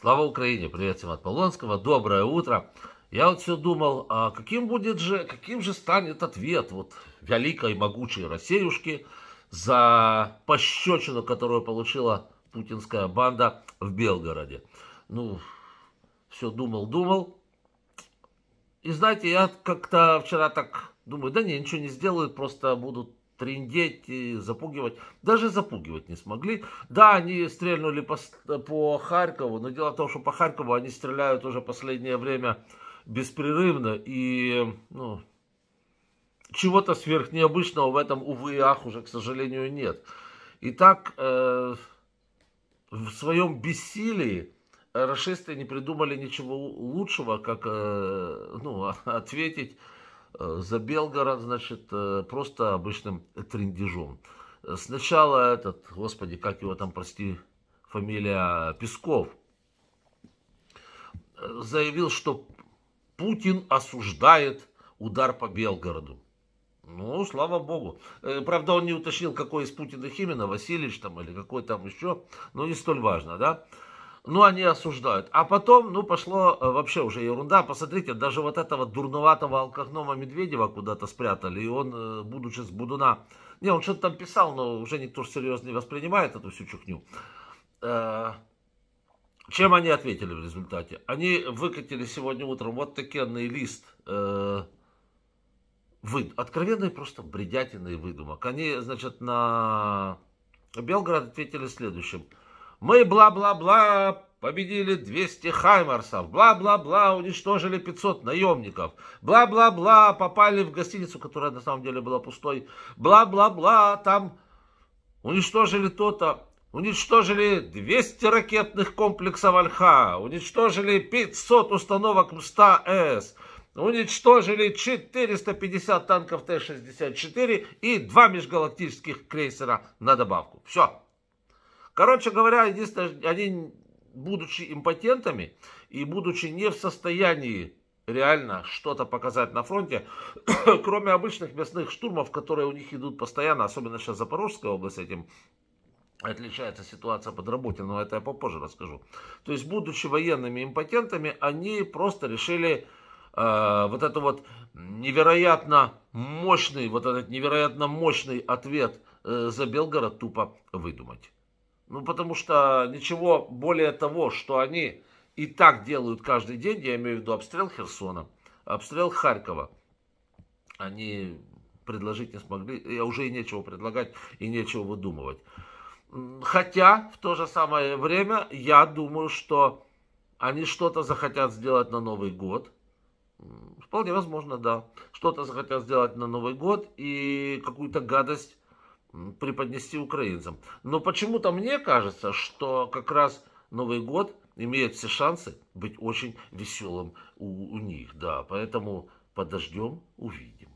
Слава Украине! Привет всем от Полонского. Доброе утро. Я вот все думал, а каким будет же, каким же станет ответ вот великой могучей Россиюшки за пощечину, которую получила путинская банда в Белгороде. Ну, все думал, думал. И знаете, я как-то вчера так думаю, да не, ничего не сделают, просто будут трендеть, запугивать. Даже запугивать не смогли. Да, они стрельнули по, по Харькову, но дело в том, что по Харькову они стреляют уже последнее время беспрерывно. И ну, чего-то сверхнеобычного в этом, увы и ах, уже, к сожалению, нет. И так э, в своем бессилии расисты не придумали ничего лучшего, как э, ну, ответить Э, за Белгород, значит, э, просто обычным трендежом. Сначала этот, господи, как его там, прости, фамилия Песков, э, заявил, что Путин осуждает удар по Белгороду. Ну, слава богу. Правда, он не уточнил, какой из Путиных именно, Васильевич там или какой там еще, но не столь важно, да ну, они осуждают. А потом, ну, пошло э, вообще уже ерунда. Посмотрите, даже вот этого дурноватого алкогнома Медведева куда-то спрятали. И он, э, будучи с Будуна... Не, он что-то там писал, но уже никто же серьезно не воспринимает эту всю чухню. Э, чем они ответили в результате? Они выкатили сегодня утром вот такенный лист вы... откровенные просто бредятины и выдумок. Они, значит, на Белгород ответили следующим – мы бла-бла-бла победили 200 хаймарсов, бла-бла-бла уничтожили 500 наемников, бла-бла-бла попали в гостиницу, которая на самом деле была пустой, бла-бла-бла там уничтожили то-то, уничтожили 200 ракетных комплексов Альха, уничтожили 500 установок МСТА-С, уничтожили 450 танков Т-64 и два межгалактических крейсера на добавку. Все. Короче говоря, единственное, они, будучи импотентами и будучи не в состоянии реально что-то показать на фронте, кроме обычных мясных штурмов, которые у них идут постоянно, особенно сейчас Запорожская область этим отличается ситуация под работе, но это я попозже расскажу. То есть, будучи военными импотентами, они просто решили э, вот это вот невероятно мощный, вот этот невероятно мощный ответ э, за Белгород тупо выдумать. Ну, потому что ничего более того, что они и так делают каждый день, я имею в виду обстрел Херсона, обстрел Харькова, они предложить не смогли, уже и нечего предлагать, и нечего выдумывать. Хотя, в то же самое время, я думаю, что они что-то захотят сделать на Новый год. Вполне возможно, да. Что-то захотят сделать на Новый год и какую-то гадость преподнести украинцам. Но почему-то мне кажется, что как раз Новый год имеет все шансы быть очень веселым у, у них. Да, поэтому подождем, увидим.